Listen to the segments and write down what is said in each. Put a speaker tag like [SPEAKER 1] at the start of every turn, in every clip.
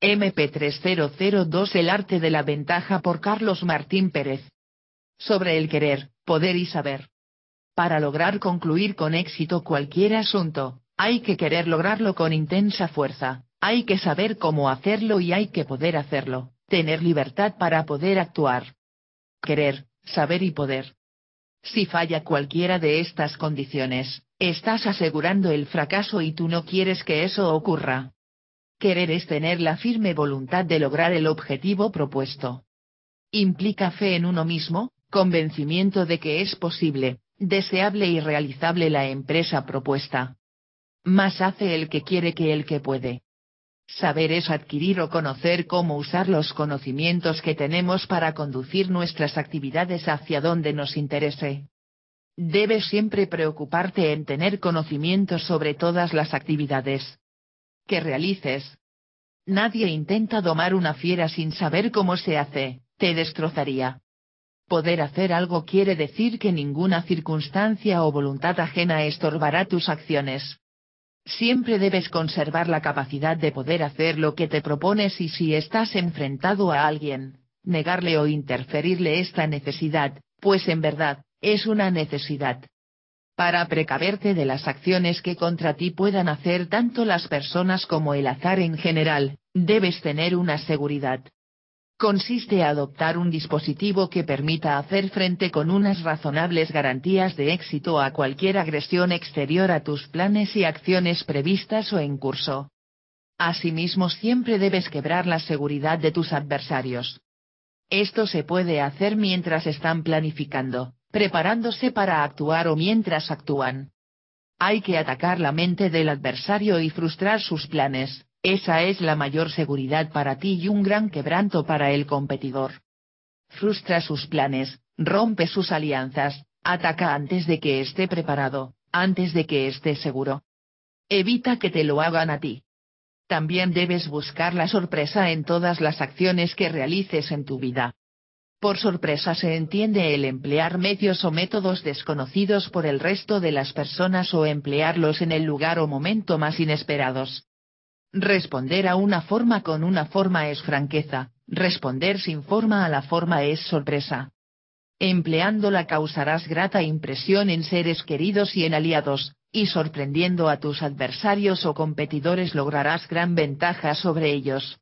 [SPEAKER 1] MP3002 El arte de la ventaja por Carlos Martín Pérez. Sobre el querer, poder y saber. Para lograr concluir con éxito cualquier asunto, hay que querer lograrlo con intensa fuerza, hay que saber cómo hacerlo y hay que poder hacerlo, tener libertad para poder actuar. Querer, saber y poder. Si falla cualquiera de estas condiciones, estás asegurando el fracaso y tú no quieres que eso ocurra. Querer es tener la firme voluntad de lograr el objetivo propuesto. Implica fe en uno mismo, convencimiento de que es posible, deseable y realizable la empresa propuesta. Más hace el que quiere que el que puede. Saber es adquirir o conocer cómo usar los conocimientos que tenemos para conducir nuestras actividades hacia donde nos interese. Debes siempre preocuparte en tener conocimiento sobre todas las actividades, que realices. Nadie intenta domar una fiera sin saber cómo se hace, te destrozaría. Poder hacer algo quiere decir que ninguna circunstancia o voluntad ajena estorbará tus acciones. Siempre debes conservar la capacidad de poder hacer lo que te propones y si estás enfrentado a alguien, negarle o interferirle esta necesidad, pues en verdad, es una necesidad para precaverte de las acciones que contra ti puedan hacer tanto las personas como el azar en general, debes tener una seguridad. Consiste adoptar un dispositivo que permita hacer frente con unas razonables garantías de éxito a cualquier agresión exterior a tus planes y acciones previstas o en curso. Asimismo siempre debes quebrar la seguridad de tus adversarios. Esto se puede hacer mientras están planificando, preparándose para actuar o mientras actúan. Hay que atacar la mente del adversario y frustrar sus planes, esa es la mayor seguridad para ti y un gran quebranto para el competidor. Frustra sus planes, rompe sus alianzas, ataca antes de que esté preparado, antes de que esté seguro. Evita que te lo hagan a ti. También debes buscar la sorpresa en todas las acciones que realices en tu vida. Por sorpresa se entiende el emplear medios o métodos desconocidos por el resto de las personas o emplearlos en el lugar o momento más inesperados. Responder a una forma con una forma es franqueza, responder sin forma a la forma es sorpresa. Empleándola causarás grata impresión en seres queridos y en aliados, y sorprendiendo a tus adversarios o competidores lograrás gran ventaja sobre ellos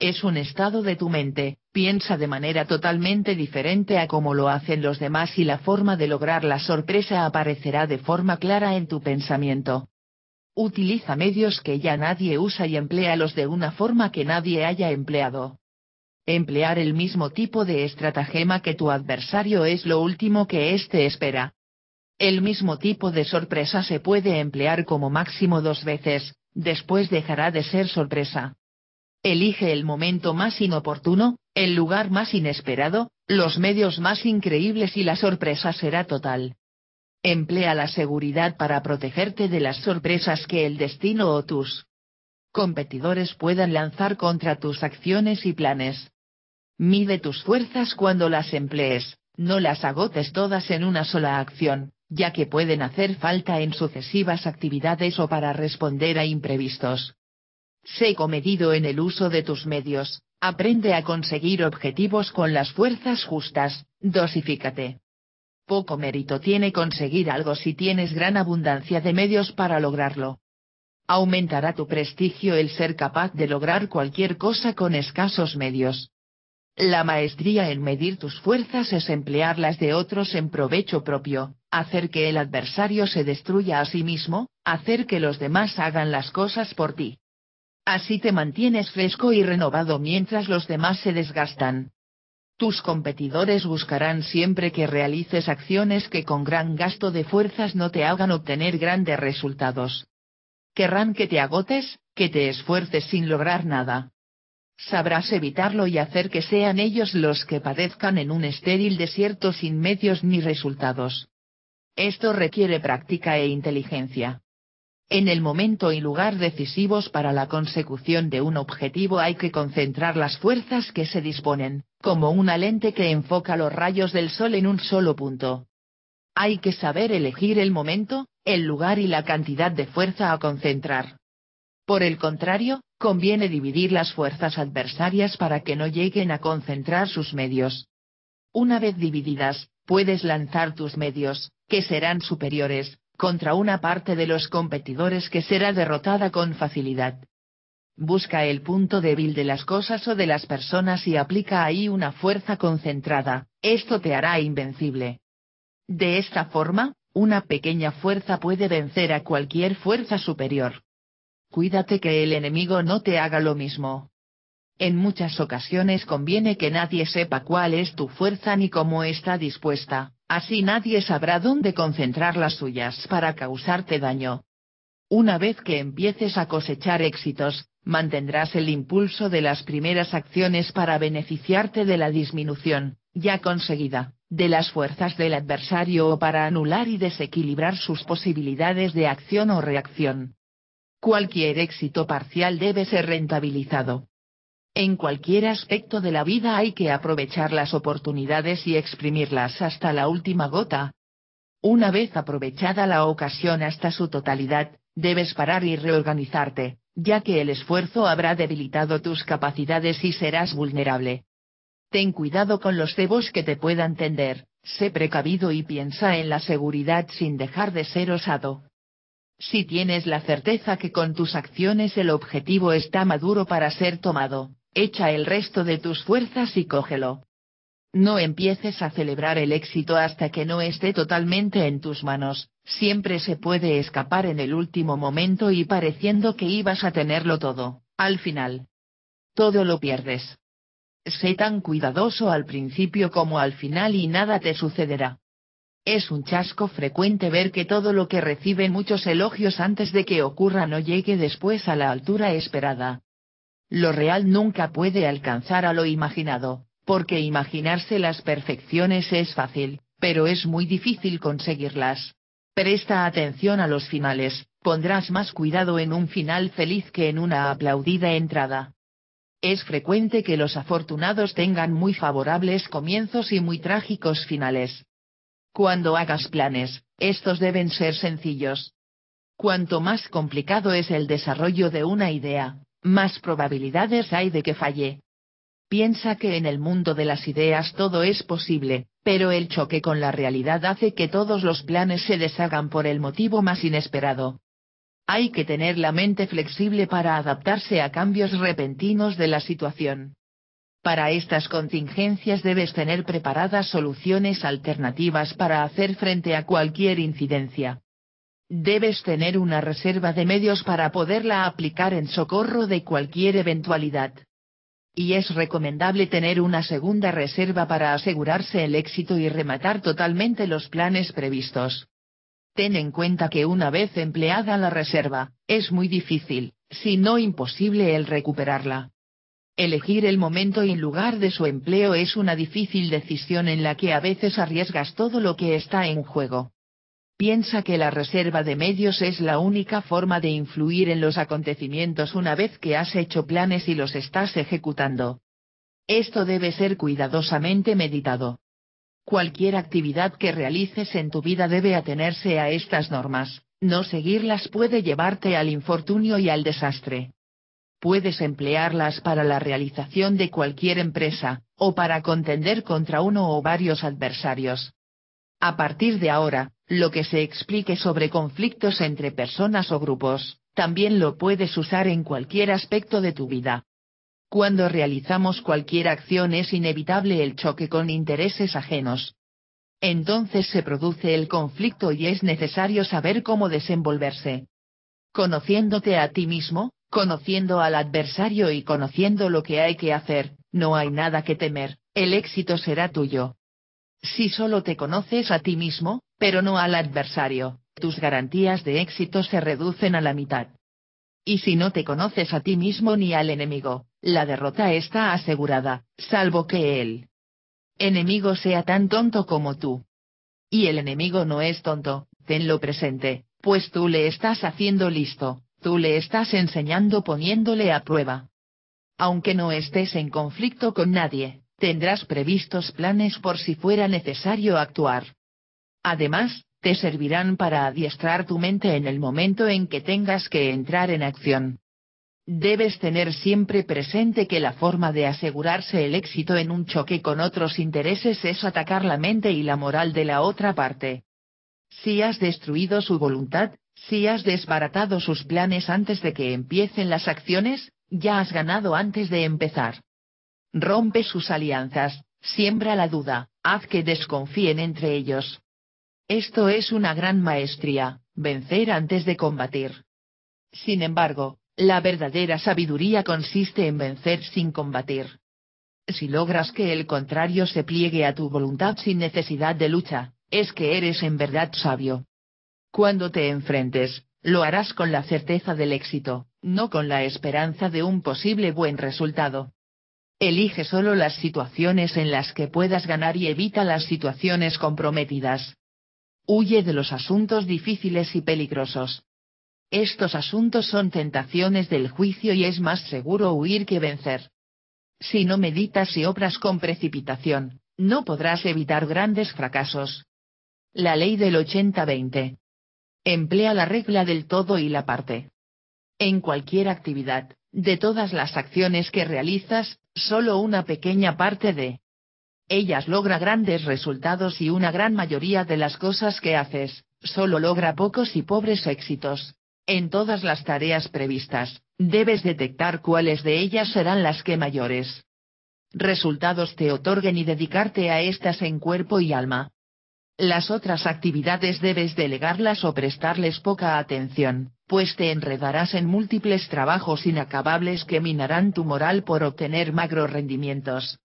[SPEAKER 1] es un estado de tu mente, piensa de manera totalmente diferente a como lo hacen los demás y la forma de lograr la sorpresa aparecerá de forma clara en tu pensamiento. Utiliza medios que ya nadie usa y los de una forma que nadie haya empleado. Emplear el mismo tipo de estratagema que tu adversario es lo último que éste espera. El mismo tipo de sorpresa se puede emplear como máximo dos veces, después dejará de ser sorpresa. Elige el momento más inoportuno, el lugar más inesperado, los medios más increíbles y la sorpresa será total. Emplea la seguridad para protegerte de las sorpresas que el destino o tus competidores puedan lanzar contra tus acciones y planes. Mide tus fuerzas cuando las emplees, no las agotes todas en una sola acción, ya que pueden hacer falta en sucesivas actividades o para responder a imprevistos. Sé comedido en el uso de tus medios, aprende a conseguir objetivos con las fuerzas justas, dosifícate. Poco mérito tiene conseguir algo si tienes gran abundancia de medios para lograrlo. Aumentará tu prestigio el ser capaz de lograr cualquier cosa con escasos medios. La maestría en medir tus fuerzas es emplear las de otros en provecho propio, hacer que el adversario se destruya a sí mismo, hacer que los demás hagan las cosas por ti. Así te mantienes fresco y renovado mientras los demás se desgastan. Tus competidores buscarán siempre que realices acciones que con gran gasto de fuerzas no te hagan obtener grandes resultados. Querrán que te agotes, que te esfuerces sin lograr nada. Sabrás evitarlo y hacer que sean ellos los que padezcan en un estéril desierto sin medios ni resultados. Esto requiere práctica e inteligencia. En el momento y lugar decisivos para la consecución de un objetivo hay que concentrar las fuerzas que se disponen, como una lente que enfoca los rayos del sol en un solo punto. Hay que saber elegir el momento, el lugar y la cantidad de fuerza a concentrar. Por el contrario, conviene dividir las fuerzas adversarias para que no lleguen a concentrar sus medios. Una vez divididas, puedes lanzar tus medios, que serán superiores, contra una parte de los competidores que será derrotada con facilidad. Busca el punto débil de las cosas o de las personas y aplica ahí una fuerza concentrada, esto te hará invencible. De esta forma, una pequeña fuerza puede vencer a cualquier fuerza superior. Cuídate que el enemigo no te haga lo mismo. En muchas ocasiones conviene que nadie sepa cuál es tu fuerza ni cómo está dispuesta, Así nadie sabrá dónde concentrar las suyas para causarte daño. Una vez que empieces a cosechar éxitos, mantendrás el impulso de las primeras acciones para beneficiarte de la disminución, ya conseguida, de las fuerzas del adversario o para anular y desequilibrar sus posibilidades de acción o reacción. Cualquier éxito parcial debe ser rentabilizado, en cualquier aspecto de la vida hay que aprovechar las oportunidades y exprimirlas hasta la última gota. Una vez aprovechada la ocasión hasta su totalidad, debes parar y reorganizarte, ya que el esfuerzo habrá debilitado tus capacidades y serás vulnerable. Ten cuidado con los cebos que te puedan tender, sé precavido y piensa en la seguridad sin dejar de ser osado. Si tienes la certeza que con tus acciones el objetivo está maduro para ser tomado, echa el resto de tus fuerzas y cógelo. No empieces a celebrar el éxito hasta que no esté totalmente en tus manos, siempre se puede escapar en el último momento y pareciendo que ibas a tenerlo todo, al final. Todo lo pierdes. Sé tan cuidadoso al principio como al final y nada te sucederá. Es un chasco frecuente ver que todo lo que recibe muchos elogios antes de que ocurra no llegue después a la altura esperada, lo real nunca puede alcanzar a lo imaginado, porque imaginarse las perfecciones es fácil, pero es muy difícil conseguirlas. Presta atención a los finales, pondrás más cuidado en un final feliz que en una aplaudida entrada. Es frecuente que los afortunados tengan muy favorables comienzos y muy trágicos finales. Cuando hagas planes, estos deben ser sencillos. Cuanto más complicado es el desarrollo de una idea, más probabilidades hay de que falle. Piensa que en el mundo de las ideas todo es posible, pero el choque con la realidad hace que todos los planes se deshagan por el motivo más inesperado. Hay que tener la mente flexible para adaptarse a cambios repentinos de la situación. Para estas contingencias debes tener preparadas soluciones alternativas para hacer frente a cualquier incidencia. Debes tener una reserva de medios para poderla aplicar en socorro de cualquier eventualidad. Y es recomendable tener una segunda reserva para asegurarse el éxito y rematar totalmente los planes previstos. Ten en cuenta que una vez empleada la reserva, es muy difícil, si no imposible el recuperarla. Elegir el momento y lugar de su empleo es una difícil decisión en la que a veces arriesgas todo lo que está en juego piensa que la reserva de medios es la única forma de influir en los acontecimientos una vez que has hecho planes y los estás ejecutando. Esto debe ser cuidadosamente meditado. Cualquier actividad que realices en tu vida debe atenerse a estas normas, no seguirlas puede llevarte al infortunio y al desastre. Puedes emplearlas para la realización de cualquier empresa, o para contender contra uno o varios adversarios, a partir de ahora, lo que se explique sobre conflictos entre personas o grupos, también lo puedes usar en cualquier aspecto de tu vida. Cuando realizamos cualquier acción es inevitable el choque con intereses ajenos. Entonces se produce el conflicto y es necesario saber cómo desenvolverse. Conociéndote a ti mismo, conociendo al adversario y conociendo lo que hay que hacer, no hay nada que temer, el éxito será tuyo. Si solo te conoces a ti mismo, pero no al adversario, tus garantías de éxito se reducen a la mitad. Y si no te conoces a ti mismo ni al enemigo, la derrota está asegurada, salvo que el enemigo sea tan tonto como tú. Y el enemigo no es tonto, tenlo presente, pues tú le estás haciendo listo, tú le estás enseñando poniéndole a prueba. Aunque no estés en conflicto con nadie, tendrás previstos planes por si fuera necesario actuar. Además, te servirán para adiestrar tu mente en el momento en que tengas que entrar en acción. Debes tener siempre presente que la forma de asegurarse el éxito en un choque con otros intereses es atacar la mente y la moral de la otra parte. Si has destruido su voluntad, si has desbaratado sus planes antes de que empiecen las acciones, ya has ganado antes de empezar. Rompe sus alianzas, siembra la duda, haz que desconfíen entre ellos. Esto es una gran maestría, vencer antes de combatir. Sin embargo, la verdadera sabiduría consiste en vencer sin combatir. Si logras que el contrario se pliegue a tu voluntad sin necesidad de lucha, es que eres en verdad sabio. Cuando te enfrentes, lo harás con la certeza del éxito, no con la esperanza de un posible buen resultado. Elige solo las situaciones en las que puedas ganar y evita las situaciones comprometidas. Huye de los asuntos difíciles y peligrosos. Estos asuntos son tentaciones del juicio y es más seguro huir que vencer. Si no meditas y obras con precipitación, no podrás evitar grandes fracasos. La ley del 80-20. Emplea la regla del todo y la parte. En cualquier actividad, de todas las acciones que realizas, sólo una pequeña parte de ellas logra grandes resultados y una gran mayoría de las cosas que haces, solo logra pocos y pobres éxitos. En todas las tareas previstas, debes detectar cuáles de ellas serán las que mayores resultados te otorguen y dedicarte a estas en cuerpo y alma. Las otras actividades debes delegarlas o prestarles poca atención pues te enredarás en múltiples trabajos inacabables que minarán tu moral por obtener magros rendimientos.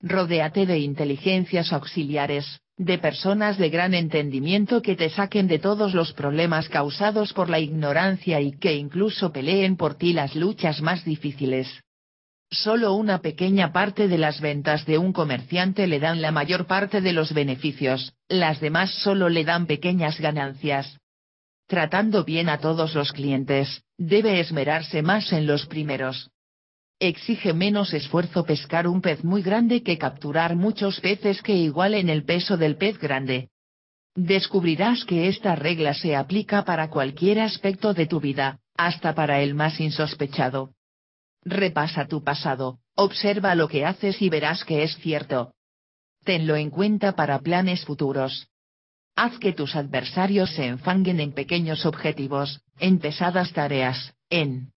[SPEAKER 1] Rodéate de inteligencias auxiliares, de personas de gran entendimiento que te saquen de todos los problemas causados por la ignorancia y que incluso peleen por ti las luchas más difíciles. Solo una pequeña parte de las ventas de un comerciante le dan la mayor parte de los beneficios, las demás solo le dan pequeñas ganancias tratando bien a todos los clientes, debe esmerarse más en los primeros. Exige menos esfuerzo pescar un pez muy grande que capturar muchos peces que igualen el peso del pez grande. Descubrirás que esta regla se aplica para cualquier aspecto de tu vida, hasta para el más insospechado. Repasa tu pasado, observa lo que haces y verás que es cierto. Tenlo en cuenta para planes futuros. Haz que tus adversarios se enfanguen en pequeños objetivos, en pesadas tareas, en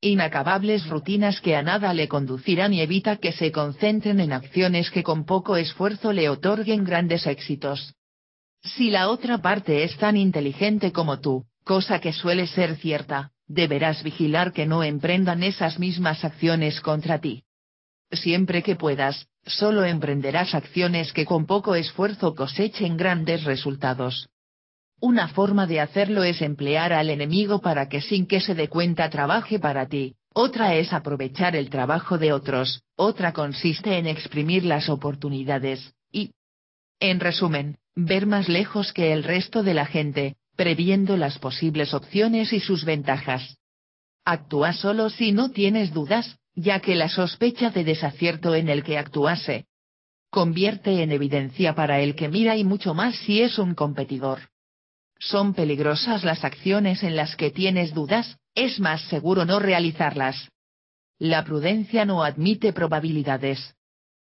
[SPEAKER 1] inacabables rutinas que a nada le conducirán y evita que se concentren en acciones que con poco esfuerzo le otorguen grandes éxitos. Si la otra parte es tan inteligente como tú, cosa que suele ser cierta, deberás vigilar que no emprendan esas mismas acciones contra ti. Siempre que puedas, solo emprenderás acciones que con poco esfuerzo cosechen grandes resultados. Una forma de hacerlo es emplear al enemigo para que sin que se dé cuenta trabaje para ti, otra es aprovechar el trabajo de otros, otra consiste en exprimir las oportunidades, y, en resumen, ver más lejos que el resto de la gente, previendo las posibles opciones y sus ventajas. Actúa solo si no tienes dudas, ya que la sospecha de desacierto en el que actuase convierte en evidencia para el que mira y mucho más si es un competidor. Son peligrosas las acciones en las que tienes dudas, es más seguro no realizarlas. La prudencia no admite probabilidades.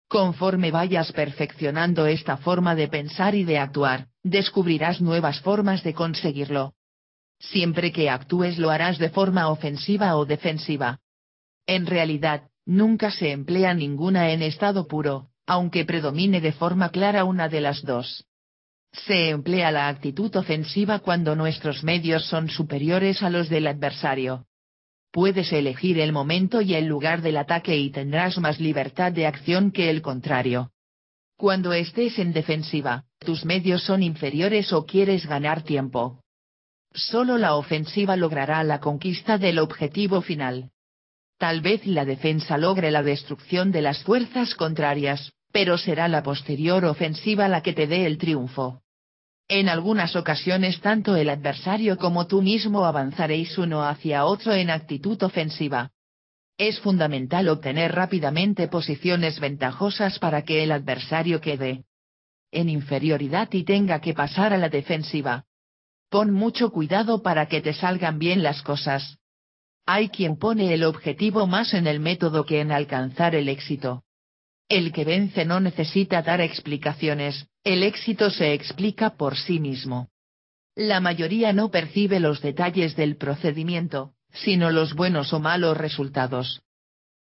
[SPEAKER 1] Conforme vayas perfeccionando esta forma de pensar y de actuar, descubrirás nuevas formas de conseguirlo. Siempre que actúes lo harás de forma ofensiva o defensiva. En realidad, nunca se emplea ninguna en estado puro, aunque predomine de forma clara una de las dos. Se emplea la actitud ofensiva cuando nuestros medios son superiores a los del adversario. Puedes elegir el momento y el lugar del ataque y tendrás más libertad de acción que el contrario. Cuando estés en defensiva, tus medios son inferiores o quieres ganar tiempo. Solo la ofensiva logrará la conquista del objetivo final. Tal vez la defensa logre la destrucción de las fuerzas contrarias, pero será la posterior ofensiva la que te dé el triunfo. En algunas ocasiones tanto el adversario como tú mismo avanzaréis uno hacia otro en actitud ofensiva. Es fundamental obtener rápidamente posiciones ventajosas para que el adversario quede en inferioridad y tenga que pasar a la defensiva. Pon mucho cuidado para que te salgan bien las cosas, hay quien pone el objetivo más en el método que en alcanzar el éxito. El que vence no necesita dar explicaciones, el éxito se explica por sí mismo. La mayoría no percibe los detalles del procedimiento, sino los buenos o malos resultados.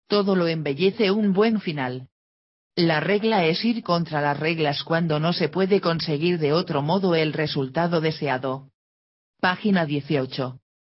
[SPEAKER 1] Todo lo embellece un buen final. La regla es ir contra las reglas cuando no se puede conseguir de otro modo el resultado deseado. Página 18.